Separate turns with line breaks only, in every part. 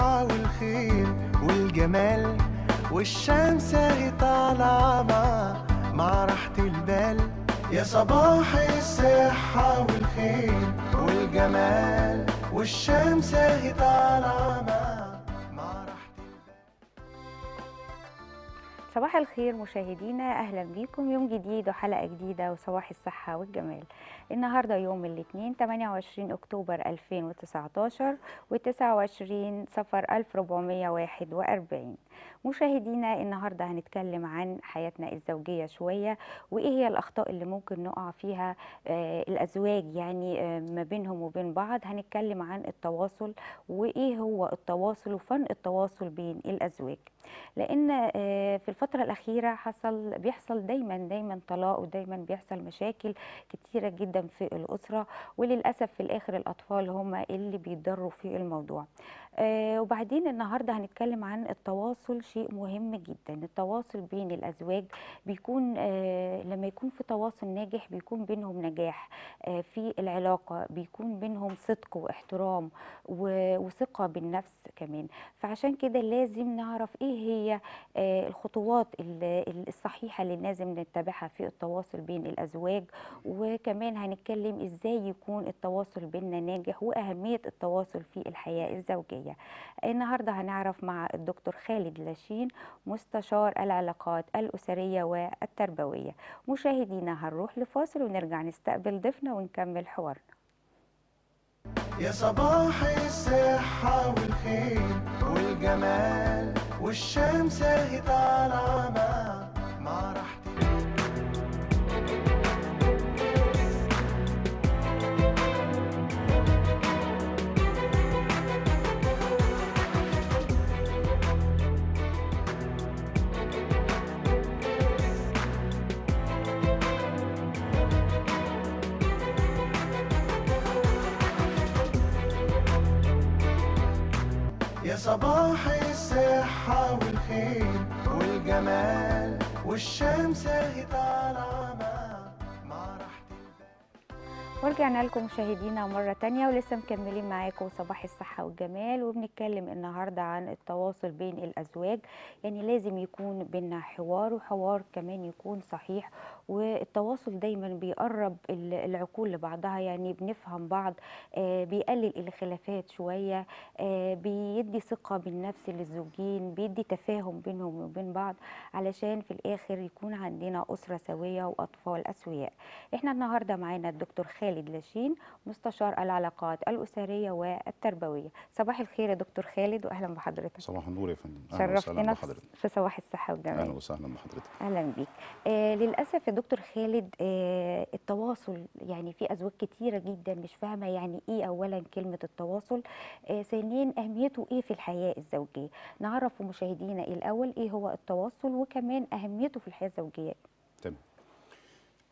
والخير والجمال والشمس اهي طالعة مع مع راحة البال يا صباح الصحة والخير والجمال والشمس اهي طالعة مع
صباح الخير مشاهدينا اهلا بيكم يوم جديد وحلقه جديده وصباح الصحه والجمال النهارده يوم الاثنين 28 اكتوبر 2019 و29 صفر 1441 مشاهدينا النهارده هنتكلم عن حياتنا الزوجيه شويه وايه هي الاخطاء اللي ممكن نقع فيها آه، الازواج يعني آه، ما بينهم وبين بعض هنتكلم عن التواصل وايه هو التواصل وفن التواصل بين الازواج لان آه، في الفتره الفترة الأخيرة حصل بيحصل دايما دايما طلاق ودايما بيحصل مشاكل كتيرة جدا في الأسرة وللأسف في الآخر الأطفال هم اللي بيتضروا في الموضوع آه، وبعدين النهارده هنتكلم عن التواصل شيء مهم جدا التواصل بين الازواج بيكون آه، لما يكون في تواصل ناجح بيكون بينهم نجاح آه، في العلاقه بيكون بينهم صدق واحترام وثقه بالنفس كمان فعشان كده لازم نعرف ايه هي الخطوات الصحيحه اللي لازم نتبعها في التواصل بين الازواج وكمان هنتكلم ازاي يكون التواصل بيننا ناجح واهميه التواصل في الحياه الزوجيه الإجتماعية النهاردة هنعرف مع الدكتور خالد لاشين مستشار العلاقات الأسرية والتربوية مشاهدينا هنروح لفاصل ونرجع نستقبل ضيفنا ونكمل حوارنا
يا صباح الصحة والخير والجمال والشمس هي طالعة مع والجمال والشمس طالعة
ورجعنا لكم مشاهدينا مرة تانية ولسه مكملين معاكم صباح الصحة والجمال وبنتكلم النهاردة عن التواصل بين الأزواج يعني لازم يكون بينا حوار وحوار كمان يكون صحيح والتواصل دايما بيقرب العقول لبعضها يعني بنفهم بعض آه، بيقلل الخلافات شوية آه، بيدي ثقة بالنفس للزوجين بيدي تفاهم بينهم وبين بعض علشان في الآخر يكون عندنا أسرة سوية وأطفال أسوياء احنا النهاردة معانا الدكتور خالد لاشين مستشار العلاقات الأسرية والتربوية صباح الخير يا دكتور خالد وأهلا بحضرتك صباح
النور يا فندم شرفتنا
في صباح الصحة والجمال أهلا
وسهلا بحضرتك
أهلا بيك آه للأسف دكتور خالد آه، التواصل يعني في ازواج كتيره جدا مش فاهمه يعني ايه اولا كلمه التواصل آه، ثانيا اهميته ايه في الحياه الزوجيه نعرف مشاهدينا الاول ايه هو التواصل وكمان اهميته في الحياه الزوجيه
تمام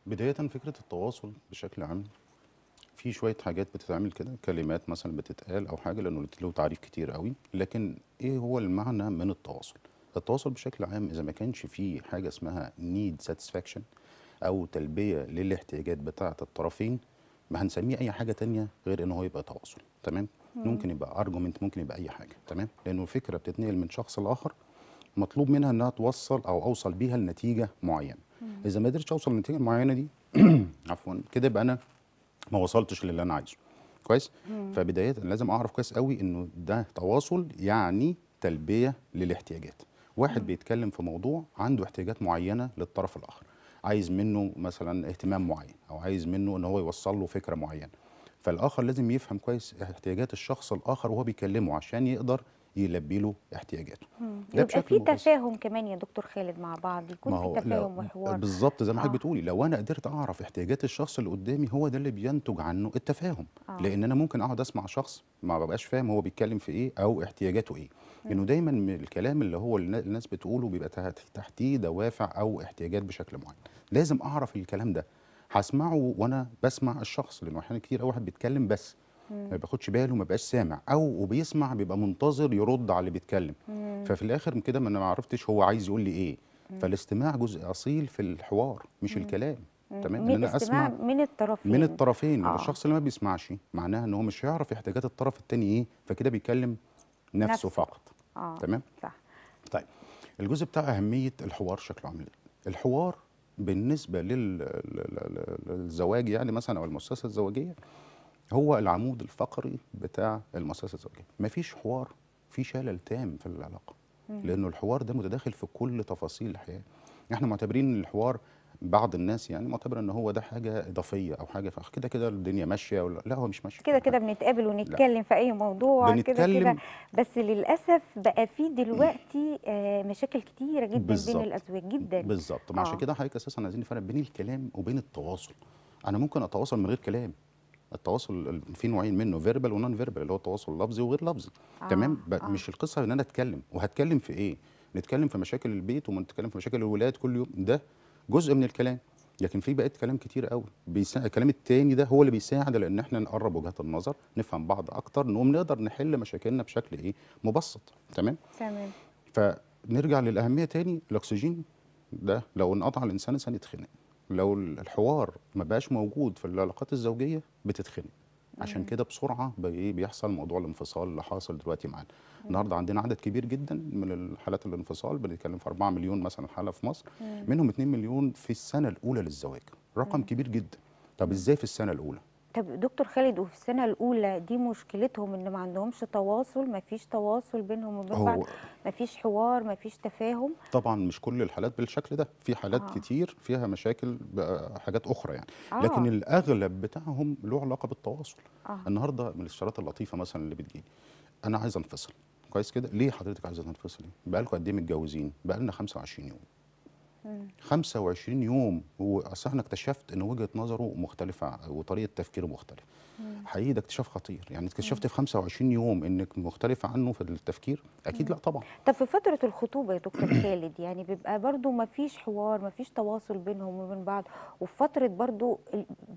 بدايه فكره التواصل بشكل عام في شويه حاجات بتتعمل كده كلمات مثلا بتتقال او حاجه لانه له تعريف كتير قوي لكن ايه هو المعنى من التواصل التواصل بشكل عام اذا ما كانش فيه حاجه اسمها نيد ساتسفاكشن او تلبيه للاحتياجات بتاعه الطرفين ما هنسميه اي حاجه تانية غير ان هو يبقى تواصل تمام ممكن يبقى ارجومنت ممكن يبقى اي حاجه تمام لانه الفكره بتتنقل من شخص لاخر مطلوب منها انها توصل او اوصل بيها لنتيجه معينه اذا ما قدرتش اوصل للنتيجه المعينه دي عفوا كده يبقى انا ما وصلتش للي انا عايزه كويس فبدايه لازم اعرف كويس قوي انه ده تواصل يعني تلبيه للاحتياجات واحد بيتكلم في موضوع عنده احتياجات معينه للطرف الاخر عايز منه مثلا اهتمام معين او عايز منه ان هو يوصل له فكره معينه فالاخر لازم يفهم كويس احتياجات الشخص الاخر وهو بيكلمه عشان يقدر يلبي له احتياجاته
ده يبقى في تفاهم كمان يا دكتور خالد مع بعض يكون في تفاهم وحوار بالظبط
زي ما حضرتك آه. بتقولي لو انا قدرت اعرف احتياجات الشخص اللي قدامي هو ده اللي بينتج عنه التفاهم آه. لان انا ممكن اقعد اسمع شخص ما ببقاش فاهم هو بيتكلم في ايه او احتياجاته ايه انه دايما من الكلام اللي هو الناس بتقوله بيبقى تحتيه دوافع او احتياجات بشكل معين لازم اعرف الكلام ده هسمعه وانا بسمع الشخص لانه احيانا كتير قوي واحد بيتكلم بس ما بياخدش باله وما بقاش سامع او وبيسمع بيبقى منتظر يرد على اللي بيتكلم ففي الاخر كده ما انا ما عرفتش هو عايز يقول لي ايه فالاستماع جزء اصيل في الحوار مش الكلام تمام ان انا اسمع من
الطرفين من
الطرفين آه. الشخص اللي ما بيسمعش معناها ان هو مش هيعرف احتياجات الطرف الثاني ايه فكده بيكلم نفسه, نفسه. فقط آه. تمام صح طيب الجزء بتاع اهميه الحوار شكله عامل ايه الحوار بالنسبه للزواج يعني مثلا او المؤسسه الزواجيه هو العمود الفقري بتاع المؤسسه الزواجيه مفيش حوار في شلل تام في العلاقه لانه الحوار ده متداخل في كل تفاصيل الحياه احنا معتبرين الحوار بعض الناس يعني معتبره ان هو ده حاجه اضافيه او حاجه كده كده الدنيا ماشيه ولا لا هو مش ماشي
كده كده بنتقابل ونتكلم لا. في اي موضوع كده كده بس للاسف بقى في دلوقتي آه، مشاكل كتيره جدا بالزبط. بين الازواج جدا بالظبط آه. عشان كده
حضرتك اساسا عايزين نفرق بين الكلام وبين التواصل انا ممكن اتواصل من غير كلام التواصل في نوعين منه فيربال ونون فيربال اللي هو التواصل لفظي وغير لفظي آه. تمام آه. مش القصه ان انا اتكلم وهتكلم في ايه نتكلم في مشاكل البيت ونتكلم في مشاكل الولاد كل يوم ده جزء من الكلام لكن في بقيه كلام كتير قوي بيسا... الكلام التاني ده هو اللي بيساعد لان احنا نقرب وجهات النظر نفهم بعض اكتر نقوم نقدر نحل مشاكلنا بشكل ايه مبسط تمام تمام فنرجع للاهميه تاني الاكسجين ده لو انقطع الانسان انسان يتخنق لو الحوار ما بقاش موجود في العلاقات الزوجيه بتتخنق عشان كده بسرعه إيه، بيحصل موضوع الانفصال اللي حاصل دلوقتي معانا النهارده عندنا عدد كبير جدا من الحالات الانفصال بنتكلم في 4 مليون مثلا حاله في مصر منهم 2 مليون في السنه الاولى للزواج رقم كبير جدا طب ازاي في السنه الاولى
طب دكتور خالد وفي السنه الاولى دي مشكلتهم ان ما عندهمش تواصل ما فيش تواصل بينهم وبين بعض ما فيش حوار ما فيش تفاهم
طبعا مش كل الحالات بالشكل ده في حالات آه. كتير فيها مشاكل حاجات اخرى يعني آه. لكن الاغلب بتاعهم له علاقه بالتواصل آه. النهارده من الاشارات اللطيفه مثلا اللي بتجيلي انا عايز انفصل كويس كده ليه حضرتك عايزه تنفصلي بقالكم قد ايه متجوزين بقالنا 25 يوم 25 يوم هو اصل احنا اكتشفت ان وجهه نظره مختلفه وطريقه تفكيره مختلفه حقيقي ده اكتشاف خطير يعني اكتشفت في 25 يوم انك مختلفه عنه في التفكير اكيد لا طبعا
طب في فتره الخطوبه يا دكتور خالد يعني بيبقى برضو ما فيش حوار ما فيش تواصل بينهم وبين بعض وفي فتره برضو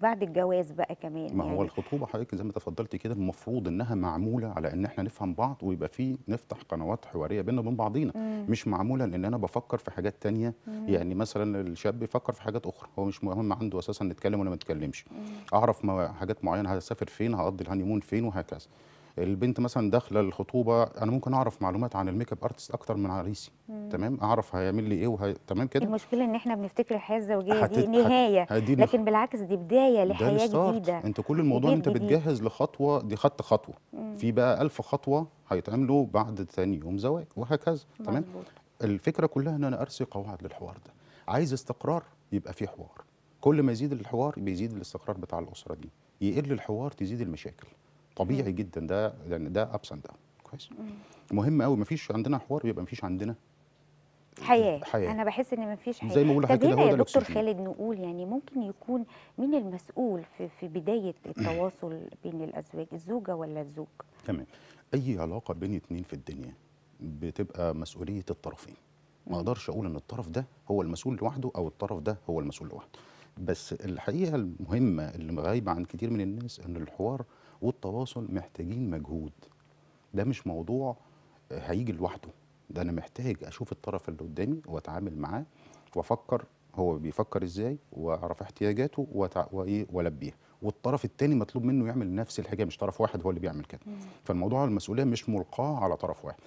بعد الجواز بقى كمان ما يعني. هو
الخطوبه حضرتك زي ما تفضلتي كده المفروض انها معموله على ان احنا نفهم بعض ويبقى في نفتح قنوات حواريه بينا وبين بعضينا مم. مش معموله لان انا بفكر في حاجات تانية مم. يعني مثلا الشاب يفكر في حاجات اخرى هو مش مهم عنده اساسا نتكلم ولا ما نتكلمش اعرف حاجات معينه هسافر فين هقضي الهانيمون فين وهكذا البنت مثلا داخله الخطوبه انا ممكن اعرف معلومات عن الميك اب ارتست اكتر من عريسي تمام اعرف هيعمل لي ايه وهي... تمام كده
المشكله ان احنا بنفتكر الحياه الزوجيه هت... دي نهايه هت... هدي لكن بالعكس دي بدايه لحياه جديده انت
كل الموضوع انت بتجهز لخطوه دي خدت خطوه مم. في بقى ألف خطوه هيتعملوا بعد ثاني يوم زواج وهكذا تمام الفكره كلها ان انا ارسي قواعد للحوار ده عايز استقرار يبقى في حوار كل ما يزيد الحوار بيزيد الاستقرار بتاع الاسره دي يقل الحوار تزيد المشاكل طبيعي جدا ده لان ده ابس اند داون كويس مهم قوي مفيش عندنا حوار يبقى مفيش عندنا
حياه حياه انا بحس ان مفيش حياه زي ما بقول لحضرتك كده إيه هو ده دكتور خالد نقول يعني ممكن يكون مين المسؤول في في بدايه التواصل بين الازواج الزوجه ولا الزوج
تمام اي علاقه بين اثنين في الدنيا بتبقى مسؤوليه الطرفين ما اقدرش اقول ان الطرف ده هو المسؤول لوحده او الطرف ده هو المسؤول لوحده بس الحقيقه المهمه اللي غايبه عن كتير من الناس ان الحوار والتواصل محتاجين مجهود ده مش موضوع آه، هيجي لوحده ده انا محتاج اشوف الطرف اللي قدامي واتعامل معاه وافكر هو بيفكر ازاي واعرف احتياجاته وتع... وايه والبيها والطرف الثاني مطلوب منه يعمل نفس الحاجه مش طرف واحد هو اللي بيعمل كده فالموضوع المسؤوليه مش ملقاه على طرف واحد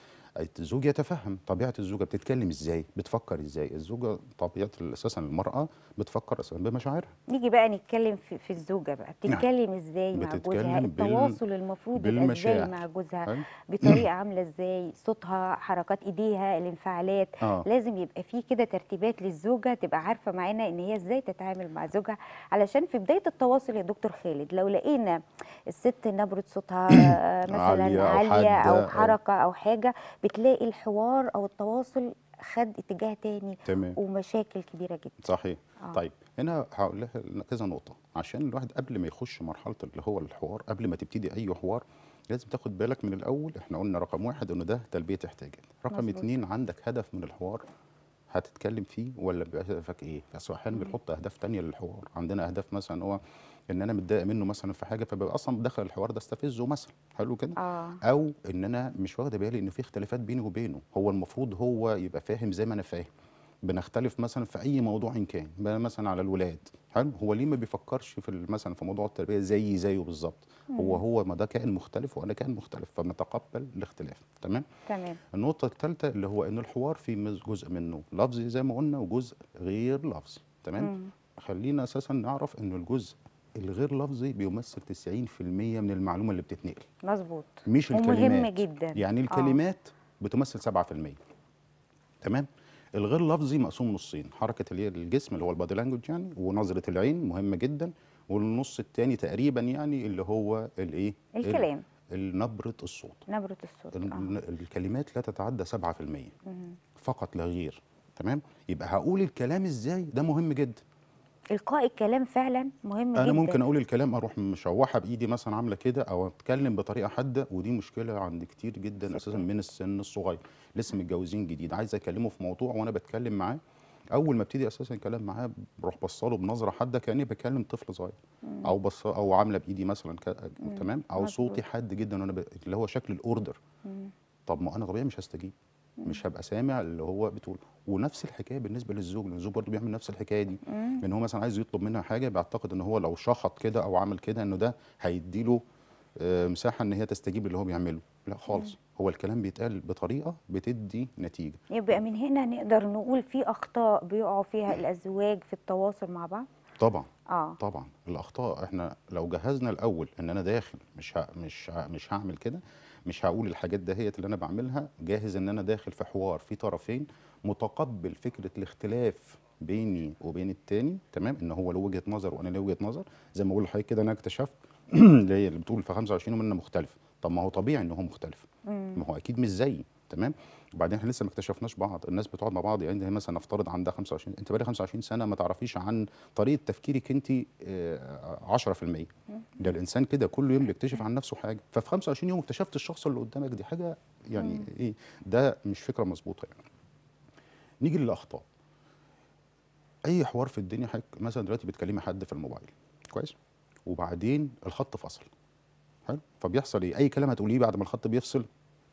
الزوج يتفهم طبيعه الزوجه بتتكلم ازاي بتفكر ازاي الزوجه طبيعه اساسا المراه بتفكر اساسا بمشاعرها
نيجي بقى نتكلم في, في الزوجه بقى نعم. بتتكلم ازاي مع جوزها التواصل المفروض ازاي مع جوزها بطريقه عامله ازاي صوتها حركات ايديها الانفعالات آه. لازم يبقى في كده ترتيبات للزوجه تبقى عارفه معانا ان هي ازاي تتعامل مع زوجها علشان في بدايه التواصل يا دكتور خالد لو لقينا الست نبره صوتها مثلا عاليه او, عالية أو حركه او حاجه بتلاقي الحوار او التواصل خد اتجاه تاني تمام. ومشاكل كبيره جدا صحيح آه. طيب
هنا هقول لها كذا نقطه عشان الواحد قبل ما يخش مرحله اللي هو الحوار قبل ما تبتدي اي حوار لازم تاخد بالك من الاول احنا قلنا رقم واحد انه ده تلبيه احتياجات رقم مزبوط. اتنين عندك هدف من الحوار هتتكلم فيه ولا بهدفك ايه بس احيانا بنحط اهداف تانية للحوار عندنا اهداف مثلا هو ان انا متضايق منه مثلا في حاجه فببقى اصلا داخل الحوار ده استفزه مثلا حلو كده آه. او ان انا مش واخده بالي ان في اختلافات بيني وبينه هو المفروض هو يبقى فاهم زي ما انا فاهم بنختلف مثلا في اي موضوع إن كان مثلا على الولاد حلو هو ليه ما بيفكرش في مثلا في موضوع التربيه زيي زيه بالظبط هو هو ما ده كائن مختلف وانا كائن مختلف فنتقبل الاختلاف تمام تمام النقطه الثالثه اللي هو ان الحوار في جزء منه لفظي زي ما قلنا وجزء غير لفظي تمام مم. خلينا اساسا نعرف ان الجزء الغير لفظي بيمثل 90% من المعلومه اللي بتتنقل مظبوط مش الكلمات مهم جدا يعني آه. الكلمات آه. بتمثل 7% تمام الغير لفظي مقسوم نصين حركه الجسم اللي هو البادي لانجوج يعني ونظره العين مهمه جدا والنص الثاني تقريبا يعني اللي هو الايه الكلام نبره الصوت
نبره الصوت آه.
الكلمات لا تتعدى 7% فقط لا غير تمام يبقى هقول الكلام ازاي ده مهم جدا
القاء الكلام فعلا مهم أنا جدا انا ممكن اقول
الكلام اروح مشوحه بايدي مثلا عامله كده او اتكلم بطريقه حاده ودي مشكله عند كتير جدا اساسا من السن الصغير لسه متجوزين جديد عايز اكلمه في موضوع وانا بتكلم معاه اول ما ابتدي اساسا الكلام معاه بروح بصله بنظره حاده كاني بكلم طفل صغير او بص او عامله بايدي مثلا تمام او صوتي حاد جدا وانا ب... اللي هو شكل الاوردر طب ما انا طبيعي مش هستجيب مش هبقى سامع اللي هو بتقول ونفس الحكايه بالنسبه للزوج لان الزوج برضه بيعمل نفس الحكايه دي ان هو مثلا عايز يطلب منها حاجه بيعتقد ان هو لو شخط كده او عمل كده انه ده هيدي له آه، مساحه ان هي تستجيب اللي هو بيعمله لا خالص هو الكلام بيتقال بطريقه بتدي نتيجه
يبقى من هنا نقدر نقول في اخطاء بيقعوا فيها الازواج في التواصل مع بعض
طبعا آه. طبعا الاخطاء احنا لو جهزنا الاول ان انا داخل مش ها مش ها مش هعمل كده مش هقول الحاجات دهيت اللي انا بعملها جاهز ان انا داخل في حوار في طرفين متقبل فكره الاختلاف بيني وبين التاني تمام ان هو له وجهه نظر وانا له وجهه نظر زي ما بقول لحضرتك كده انا اكتشفت اللي هي اللي بتقول في 25 ومنا مختلف طب ما هو طبيعي ان هو مختلف ما هو اكيد مش زيي تمام وبعدين احنا لسه ما اكتشفناش بعض الناس بتقعد مع بعض يعني هي مثلا نفترض عندها 25 انت بقالي 25 سنه ما تعرفيش عن طريقه تفكيرك انت 10% آه، ده الانسان كده كل يوم بيكتشف عن نفسه حاجه ففي 25 يوم اكتشفت الشخص اللي قدامك دي حاجه يعني ايه ده مش فكره مظبوطه يعني نيجي للاخطاء اي حوار في الدنيا حضرتك مثلا دلوقتي بتكلمي حد في الموبايل كويس وبعدين الخط فصل حلو فبيحصل ايه اي كلام هتقوليه بعد ما الخط بيفصل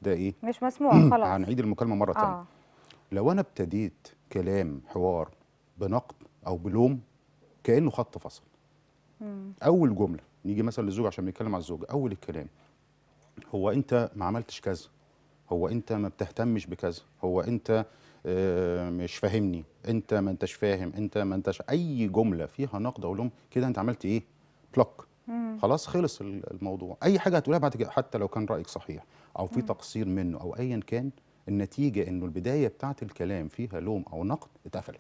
ده ايه
مش مسموع خلاص هنعيد
المكالمه مره ثانيه آه. لو انا ابتديت كلام حوار بنقد او بلوم كانه خط فصل مم. اول جمله نيجي مثلا للزوج عشان بنتكلم على الزوجه اول الكلام هو انت ما عملتش كذا هو انت ما بتهتمش بكذا هو انت آه، مش فاهمني انت ما انتش فاهم انت ما انتش اي جمله فيها نقد او لوم كده انت عملت ايه بلوك خلاص خلص الموضوع اي حاجه هتقولها بعد كده حتى لو كان رايك صحيح او في تقصير منه او ايا كان النتيجه انه البدايه بتاعه الكلام فيها لوم او نقد اتقفلت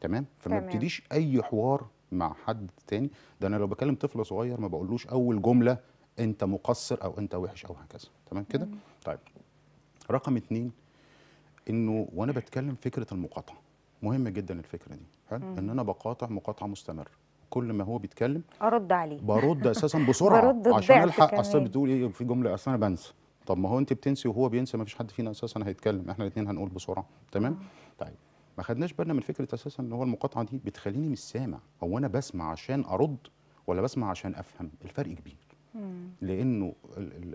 تمام فما بتديش اي حوار مع حد تاني ده انا لو بكلم طفل صغير ما بقولوش اول جمله انت مقصر او انت وحش او هكذا تمام كده طيب رقم اتنين انه وانا بتكلم فكره المقاطعه مهمه جدا الفكره دي حلو ان انا بقاطع مقاطعه مستمره كل ما هو بيتكلم
ارد عليه برد اساسا بسرعه برد عشان الحق اصل
بتقول ايه في جمله اصل انا بنسى طب ما هو انت بتنسي وهو بينسى ما فيش حد فينا اساسا هيتكلم احنا الاثنين هنقول بسرعه تمام طيب ما خدناش بالنا من فكره اساسا ان هو المقاطعه دي بتخليني مش سامع هو انا بسمع عشان ارد ولا بسمع عشان افهم الفرق كبير لانه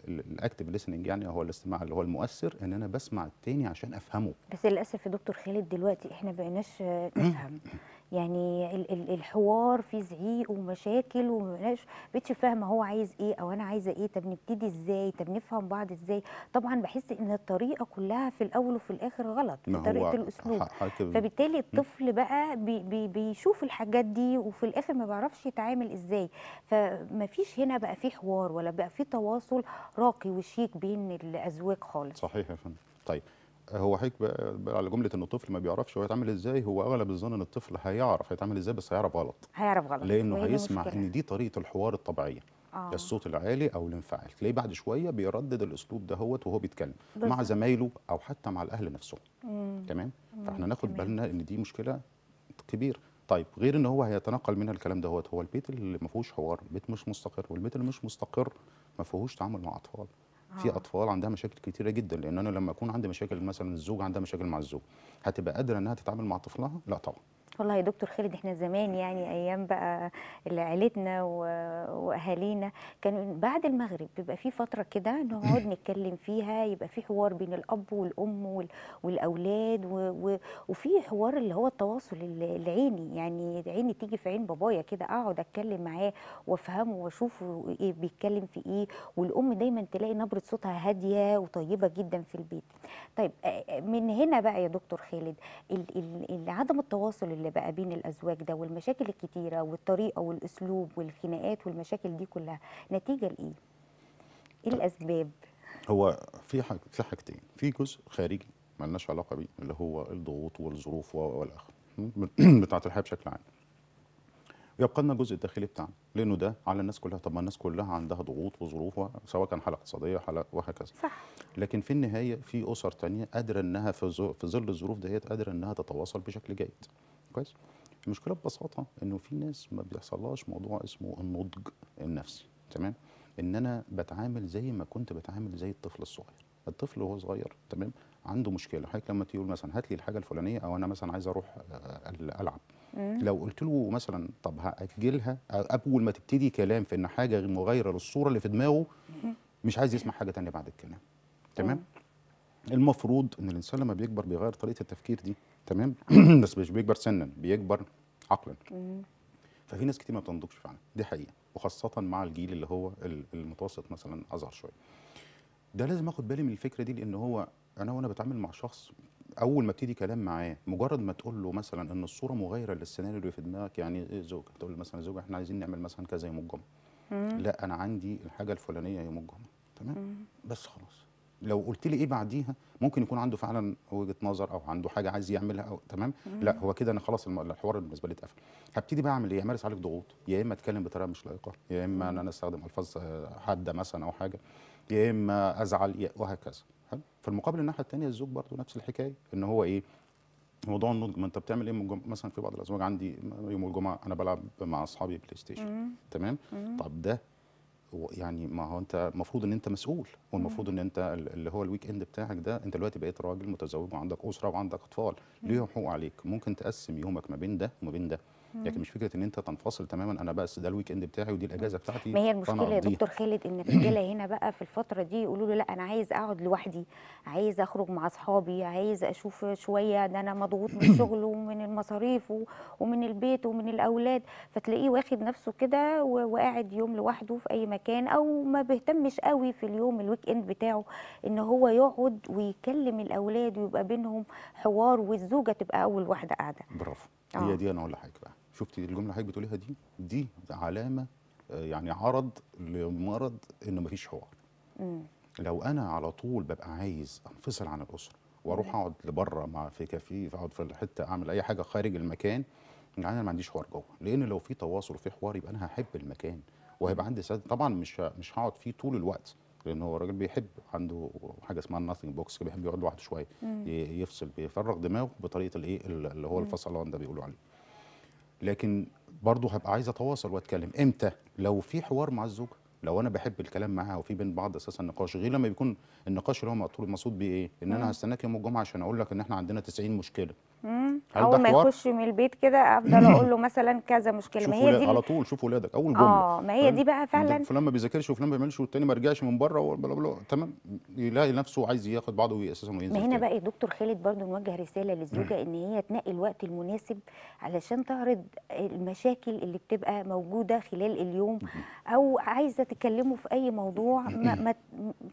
الاكتف ليسننج يعني هو الاستماع اللي هو المؤثر ان انا بسمع التاني عشان افهمه
بس للاسف يا دكتور خالد دلوقتي احنا بقيناش نفهم يعني الحوار فيه زعيق ومشاكل ومبقاش بيتش فاهمه هو عايز ايه او انا عايزه ايه طب نبتدي ازاي طب نفهم بعض ازاي طبعا بحس ان الطريقه كلها في الاول وفي الاخر غلط في طريقه الاسلوب فبالتالي الطفل بقى بي بي بيشوف الحاجات دي وفي الاخر ما بيعرفش يتعامل ازاي فمفيش هنا بقى في حوار ولا بقى في تواصل راقي وشيك بين الازواج خالص
صحيح يا فندم طيب هو حيك بقى على جمله ان الطفل ما بيعرفش هو هيتعامل ازاي هو اغلب الظن ان الطفل هيعرف هيتعامل ازاي بس هيعرف غلط
هيعرف غلط لانه هيسمع مشكلة. ان
دي طريقه الحوار الطبيعيه آه. الصوت العالي او الانفعال تلاقيه بعد شويه بيردد الاسلوب دهوت وهو بيتكلم بالضبط. مع زمايله او حتى مع الاهل نفسهم تمام فاحنا ناخد تمام. بالنا ان دي مشكله كبيره طيب غير ان هو هيتنقل منها الكلام دهوت هو البيت اللي ما فيهوش حوار بيت مش مستقر والبيت اللي مش مستقر ما فيهوش تعامل مع اطفال في آه. اطفال عندها مشاكل كتيره جدا لان انا لما اكون عندي مشاكل مثلا الزوج عندها مشاكل مع الزوج هتبقى قادره انها تتعامل مع طفلها لا طبعا
والله يا دكتور خالد احنا زمان يعني ايام بقى اللي عيلتنا واهالينا كان بعد المغرب بيبقى في فتره كده نقعد نتكلم فيها يبقى في حوار بين الاب والام والاولاد وفي حوار اللي هو التواصل العيني يعني عيني تيجي في عين بابايا كده اقعد اتكلم معاه وافهمه واشوفه ايه بيتكلم في ايه والام دايما تلاقي نبره صوتها هاديه وطيبه جدا في البيت. طيب من هنا بقى يا دكتور خالد عدم التواصل اللي بقى بين الازواج ده والمشاكل الكتيره والطريقه والاسلوب والخناقات والمشاكل دي كلها نتيجه لايه؟ ايه الاسباب؟
هو في حاجة في حاجتين في جزء خارجي لناش علاقه بيه اللي هو الضغوط والظروف والاخر بتاعه الحياه بشكل عام يبقى لنا الجزء الداخلي بتاعنا لانه ده على الناس كلها طب ما الناس كلها عندها ضغوط وظروف سواء كان حاله اقتصاديه حاله وهكذا صح لكن في النهايه في اسر تانية قادره انها في ظل الظروف ديت قادره انها تتواصل بشكل جيد كويس المشكله ببساطه انه في ناس ما بيحصلهاش موضوع اسمه النضج النفسي تمام ان انا بتعامل زي ما كنت بتعامل زي الطفل الصغير الطفل وهو صغير تمام عنده مشكله حضرتك لما تقول مثلا هات لي الحاجه الفلانيه او انا مثلا عايز اروح آه، العب لو قلت له مثلا طب هاجلها اول ما تبتدي كلام في ان حاجه مغايره للصوره اللي في دماغه مش عايز يسمع حاجه تانية بعد الكلام تمام المفروض ان الانسان لما بيكبر بيغير طريقه التفكير دي تمام بس مش بيكبر سنا بيكبر عقلا ففي ناس كتير ما بتنضجش فعلا دي حقيقه وخاصه مع الجيل اللي هو المتوسط مثلا اصغر شويه ده لازم اخد بالي من الفكره دي لان هو انا وانا بتعامل مع شخص اول ما ابتدي كلام معاه مجرد ما تقول له مثلا ان الصوره مغايره للسيناريو اللي في دماغك يعني ايه زوجه تقول مثلا زوجه احنا عايزين نعمل مثلا كذا يوم الجمعه لا انا عندي الحاجه الفلانيه يوم الجمعه تمام بس خلاص لو قلت لي ايه بعديها ممكن يكون عنده فعلا وجهه نظر او عنده حاجه عايز يعملها أو تمام مم. لا هو كده انا خلاص الحوار بالنسبه لي اتقفل هبتدي بقى اعمل ايه امارس عليك ضغوط يا اما اتكلم بطريقه مش لائقه يا اما ان انا استخدم الفاظ آه، حاده مثلا او حاجه يا اما ازعل وهكذا في المقابل الناحيه الثانيه الزوج برده نفس الحكايه ان هو ايه موضوع النضج ما انت بتعمل ايه من مثلا في بعض الازواج عندي يوم الجمعه انا بلعب مع اصحابي بلاي ستيشن مم. تمام مم. طب ده يعني ما هو انت المفروض ان انت مسؤول والمفروض ان انت اللي هو الويك اند بتاعك ده انت دلوقتي بقيت راجل متزوج وعندك اسره وعندك اطفال ليهم حقوق عليك ممكن تقسم يومك ما بين ده وما بين ده لكن مش فكره ان انت تنفصل تماما انا بس ده الويك اند بتاعي ودي الاجازه بتاعتي ما هي المشكله يا دكتور
خالد ان الرجاله هنا بقى في الفتره دي يقولوا له لا انا عايز اقعد لوحدي عايز اخرج مع اصحابي عايز اشوف شويه ده انا مضغوط من الشغل ومن المصاريف ومن البيت ومن الاولاد فتلاقيه واخد نفسه كده وقاعد يوم لوحده في اي مكان او ما بيهتمش قوي في اليوم الويك اند بتاعه ان هو يقعد ويكلم الاولاد ويبقى بينهم حوار والزوجه تبقى اول واحده قاعده
برافو هي آه. دي انا اقول لحضرتك بقى شفتي الجمله اللي حضرتك بتقوليها دي دي علامه آه، يعني عرض لمرض انه مفيش حوار مم. لو انا على طول ببقى عايز انفصل عن الاسره واروح اقعد لبره مع في كافيه اقعد في الحته اعمل اي حاجه خارج المكان يعني انا ما عنديش حوار جوه لان لو في تواصل وفي حوار يبقى انا هحب المكان وهيبقى عندي سعاده طبعا مش مش هقعد فيه طول الوقت لان هو راجل بيحب عنده حاجه اسمها ناثينج بوكس بيحب يقعد لوحده شويه يفصل بيفرغ دماغه بطريقه الايه اللي هو الفصلان ده بيقولوا عليه لكن برضه هبقى عايز اتواصل واتكلم امتى لو في حوار مع الزوجه لو انا بحب الكلام معاها وفي بين بعض اساسا نقاش غير لما بيكون النقاش اللي هو مقصود بيه ايه ان انا هستناك يوم الجمعه عشان اقول لك ان احنا عندنا 90 مشكله
امم اول ما يخش من البيت كده افضل اقول له مثلا كذا مشكله ما هي دي على
طول شوف ولادك اول جمله اه ما هي دي بقى فعلا فلان ما بيذاكرش وفلان ما بيعملش والتاني ما رجعش من بره بلا بلا تمام يلاقي نفسه عايز ياخد بعضه اساسا وينزل ما
هنا بقى دكتور خالد برضو نوجه رساله للزوجه ان هي تنقي الوقت المناسب علشان تعرض المشاكل اللي بتبقى موجوده خلال اليوم او عايزه تتكلموا في اي موضوع ما, ما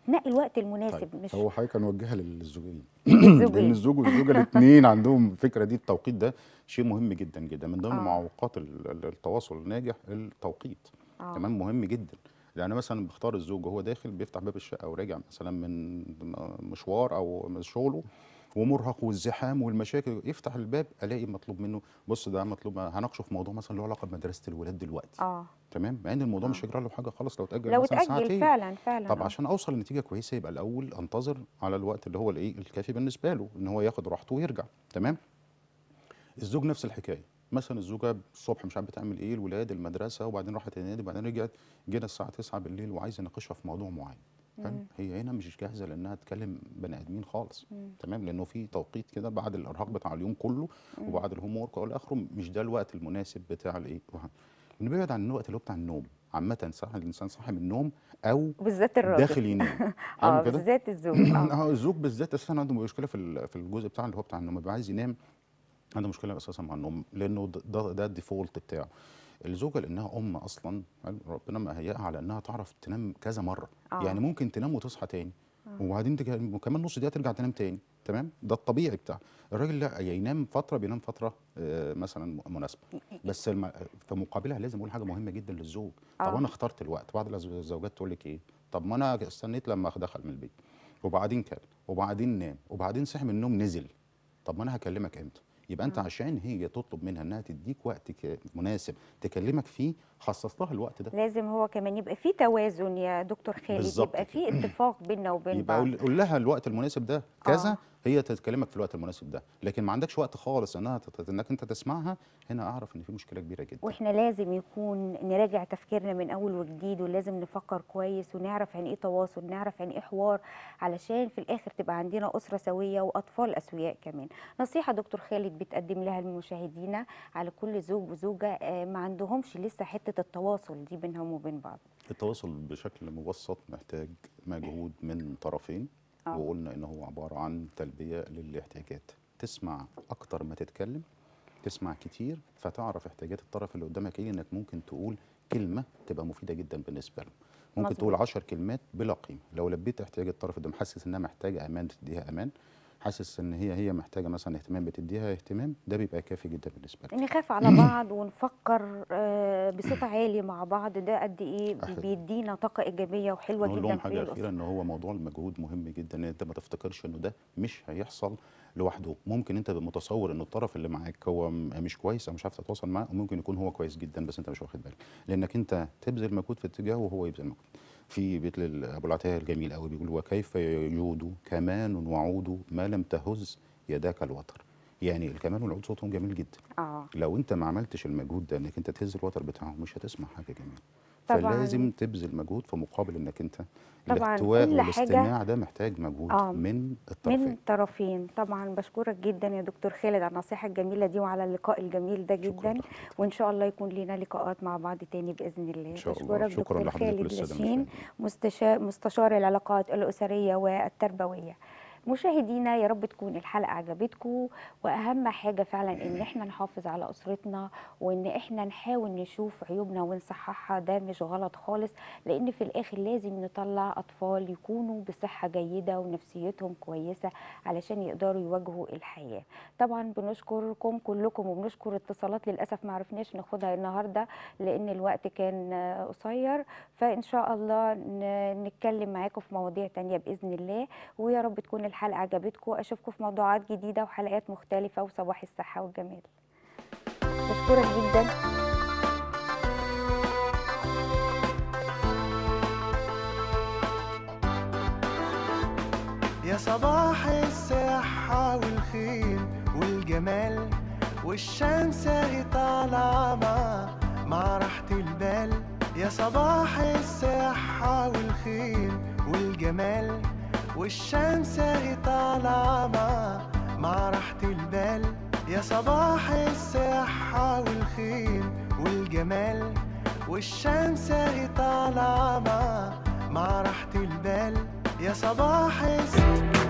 تنقي الوقت المناسب طيب. مش هو حضرتك
هنوجهها للزوجين لان الزوج والزوجه الاثنين عندهم الفكره دي التوقيت ده شيء مهم جدا جدا من ضمن آه. معوقات التواصل الناجح التوقيت آه. كمان مهم جدا يعني مثلا بختار الزوج وهو داخل بيفتح باب الشقه وراجع مثلا من مشوار او من شغله ومرهق والزحام والمشاكل يفتح الباب الاقي مطلوب منه بص ده مطلوب هناقشه في موضوع مثلا له علاقه بمدرسه الولاد دلوقتي اه تمام مع ان الموضوع آه. مش هيجرى له حاجه خالص لو اتاجل لو مثلا اتاجل
فعلا
فعلا طب آه. عشان
اوصل لنتيجه كويسه يبقى الاول انتظر على الوقت اللي هو الايه الكافي بالنسبه له ان هو ياخد راحته ويرجع تمام الزوج نفس الحكايه مثلا الزوجه الصبح مش عارف بتعمل ايه الولاد المدرسه وبعدين راحت النادي وبعدين رجعت جينا الساعه 9 بالليل وعايز اناقشها في موضوع معين هي هنا مش جاهزه لانها تكلم بني ادمين خالص مم. تمام لانه في توقيت كده بعد الارهاق بتاع اليوم كله مم. وبعد الهوم ورك والى اخره مش ده الوقت المناسب بتاع الايه انه بيبعد عن الوقت اللي هو بتاع النوم عامة صح الانسان صاحي من النوم او بالذات الراجل داخل ينام اه بالذات الزوج اه, آه، الزوج بالذات اساسا عنده مشكله في في الجزء بتاع اللي هو بتاع النوم بيبقى عايز ينام عنده مشكله اساسا مع النوم لانه ده ده الديفولت بتاعه الزوجه لانها ام اصلا ربنا مهيئها على انها تعرف تنام كذا مره آه. يعني ممكن تنام وتصحى تاني آه. وبعدين كمان نص دقيقه ترجع تنام تاني تمام ده الطبيعي بتاع الراجل لا ينام فتره بينام فتره آه، مثلا مناسبه بس الم... في مقابلها لازم اقول حاجه مهمه جدا للزوج آه. طب انا اخترت الوقت بعض الزوجات تقول لك ايه طب ما انا استنيت لما دخل من البيت وبعدين كان وبعدين نام وبعدين صحي من النوم نزل طب ما انا هكلمك امتى يبقى انت عشان هي تطلب منها انها تديك وقت مناسب تكلمك فيه خصصتها الوقت ده
لازم هو كمان يبقى في توازن يا دكتور خالد يبقى في اتفاق بيننا وبين بعض يبقى
قول لها الوقت المناسب ده كذا آه. هي تتكلمك في الوقت المناسب ده لكن ما عندكش وقت خالص انها انك انت تسمعها هنا اعرف ان في مشكله كبيره جدا
واحنا لازم يكون نراجع تفكيرنا من اول وجديد ولازم نفكر كويس ونعرف يعني ايه تواصل نعرف يعني ايه حوار علشان في الاخر تبقى عندنا اسره سويه واطفال اسوياء كمان نصيحه دكتور خالد بتقدم لها لمشاهدينا على كل زوج وزوجه آه، ما عندهمش لسه حته التواصل دي بينهم وبين بعض
التواصل بشكل مبسط محتاج مجهود من طرفين نعم. وقلنا ان هو عباره عن تلبيه للاحتياجات تسمع اكتر ما تتكلم تسمع كتير فتعرف احتياجات الطرف اللي قدامك ايه انك ممكن تقول كلمه تبقى مفيده جدا بالنسبه له ممكن مزبوط. تقول عشر كلمات بلا قيمه لو لبيت احتياج الطرف ده محسس انها محتاجه امان تديها امان حاسس ان هي هي محتاجه مثلا اهتمام بتديها اهتمام ده بيبقى كافي جدا بالنسبه لك
نخاف على بعض ونفكر آه، بصوت عالي مع بعض ده قد ايه بيدينا طاقه ايجابيه وحلوه جدا لهم حاجه اخيره
ان هو موضوع المجهود مهم جدا ان انت ما تفتكرش انه ده مش هيحصل لوحده ممكن انت متصور ان الطرف اللي معاك هو مش كويس او مش عارف تتواصل معاه وممكن يكون هو كويس جدا بس انت مش واخد بالك لانك انت تبذل مجهود في اتجاهه وهو يبذل مجهود في بيت ابو العتاه الجميل قوي بيقول وكيف يجود كمان وعود ما لم تهز يداك الوتر يعني الكمان والعود صوتهم جميل جدا آه. لو انت ما عملتش المجهود ده انك انت تهز الوتر بتاعهم مش هتسمع حاجه جميله
طبعا فلازم
تبذل مجهود في مقابل انك انت طبعا الاحتواء والاستماع ده محتاج مجهود آه من الطرفين من
الطرفين طبعا بشكرك جدا يا دكتور خالد على النصيحه الجميله دي وعلى اللقاء الجميل ده جدا وان شاء الله يكون لنا لقاءات مع بعض تاني باذن الله إن شاء الله. بشكرك لحضرتك دكتور خالد لاشين مستشار مستشار العلاقات الاسريه والتربويه مشاهدينا يا رب تكون الحلقه عجبتكم واهم حاجه فعلا ان احنا نحافظ على اسرتنا وان احنا نحاول نشوف عيوبنا ونصححها ده مش غلط خالص لان في الاخر لازم نطلع اطفال يكونوا بصحه جيده ونفسيتهم كويسه علشان يقدروا يواجهوا الحياه طبعا بنشكركم كلكم وبنشكر اتصالات للاسف ما عرفناش ناخدها النهارده لان الوقت كان قصير فان شاء الله نتكلم معاكم في مواضيع تانية باذن الله ويا رب تكون الحلقه عجبتكم اشوفكم في موضوعات جديده وحلقات مختلفه وصباح الصحه والجمال بشكرك جدا
يا صباح الصحة والخير والجمال والشمس اهي طالعة مع راحة البال يا صباح الصحة والخير والجمال والشمس هي طالعة مع مع راحة البال يا صباح الصحة والخير والجمال والشمس هي طالعة مع مع راحة البال يا صباح الصحة